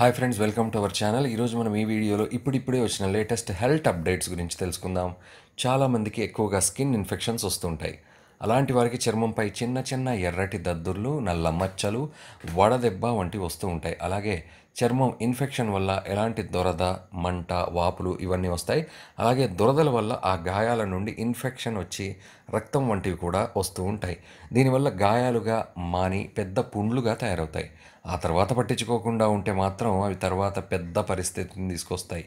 hi friends welcome to our channel ఈరోజు మనం ఈ వీడియోలో ఇప్పుడిప్పుడే వచ్చిన లేటెస్ట్ హెల్త్ అప్డేట్స్ గురించి తెలుసుకుందాం చాలామందికి ఎక్కువగా స్కిన్ ఇన్ఫెక్షన్స్ వస్తుంటాయి అలాంటి వారికి చర్మంపై చిన్న చిన్న ఎర్రటి దద్దుర్లు నల్ల మచ్చలు వడదెబ్బ వంటివి వస్తూ ఉంటాయి అలాగే చర్మం ఇన్ఫెక్షన్ వల్ల ఎలాంటి దొరద మంట వాపులు ఇవన్నీ వస్తాయి అలాగే దొరదల వల్ల ఆ గాయాల నుండి ఇన్ఫెక్షన్ వచ్చి రక్తం వంటివి కూడా వస్తూ ఉంటాయి దీనివల్ల గాయాలుగా మాని పెద్ద పుండ్లుగా తయారవుతాయి ఆ తర్వాత పట్టించుకోకుండా ఉంటే మాత్రం అవి తర్వాత పెద్ద పరిస్థితిని తీసుకొస్తాయి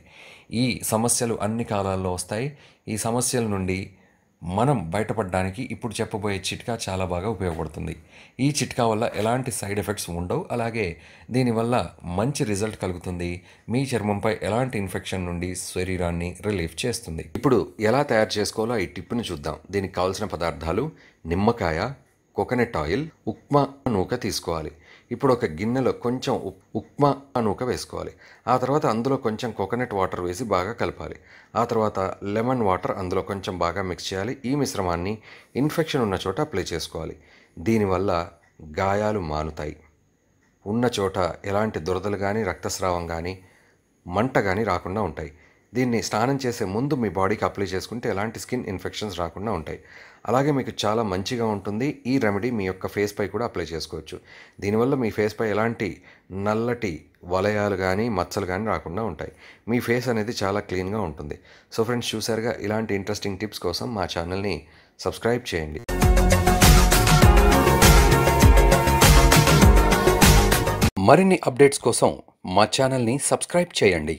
ఈ సమస్యలు అన్ని కాలాల్లో వస్తాయి ఈ సమస్యల నుండి మనం బయటపడడానికి ఇప్పుడు చెప్పబోయే చిట్కా చాలా బాగా ఉపయోగపడుతుంది ఈ చిట్కా వల్ల ఎలాంటి సైడ్ ఎఫెక్ట్స్ ఉండవు అలాగే దీనివల్ల మంచి రిజల్ట్ కలుగుతుంది మీ చర్మంపై ఎలాంటి ఇన్ఫెక్షన్ నుండి శరీరాన్ని రిలీఫ్ చేస్తుంది ఇప్పుడు ఎలా తయారు చేసుకోవాలో ఈ టిప్ని చూద్దాం దీనికి కావాల్సిన పదార్థాలు నిమ్మకాయ కోకోనట్ ఆయిల్ ఉప్మా నూక తీసుకోవాలి ఇప్పుడు ఒక గిన్నెలో కొంచెం ఉప్మా నూక వేసుకోవాలి ఆ తర్వాత అందులో కొంచెం కోకోనట్ వాటర్ వేసి బాగా కలపాలి ఆ తర్వాత లెమన్ వాటర్ అందులో కొంచెం బాగా మిక్స్ చేయాలి ఈ మిశ్రమాన్ని ఇన్ఫెక్షన్ ఉన్న చోట అప్లై చేసుకోవాలి దీనివల్ల గాయాలు మానుతాయి ఉన్న చోట ఎలాంటి దురదలు కానీ రక్తస్రావం కానీ మంట కానీ రాకుండా ఉంటాయి దీన్ని స్నానం చేసే ముందు మీ బాడీకి అప్లై చేసుకుంటే ఎలాంటి స్కిన్ ఇన్ఫెక్షన్స్ రాకుండా ఉంటాయి అలాగే మీకు చాలా మంచిగా ఉంటుంది ఈ రెమెడీ మీ యొక్క ఫేస్పై కూడా అప్లై చేసుకోవచ్చు దీనివల్ల మీ ఫేస్పై ఎలాంటి నల్లటి వలయాలు కానీ మచ్చలు కానీ రాకుండా ఉంటాయి మీ ఫేస్ అనేది చాలా క్లీన్గా ఉంటుంది సో ఫ్రెండ్స్ చూసారుగా ఇలాంటి ఇంట్రెస్టింగ్ టిప్స్ కోసం మా ఛానల్ని సబ్స్క్రైబ్ చేయండి మరిన్ని అప్డేట్స్ కోసం మా ఛానల్ని సబ్స్క్రైబ్ చేయండి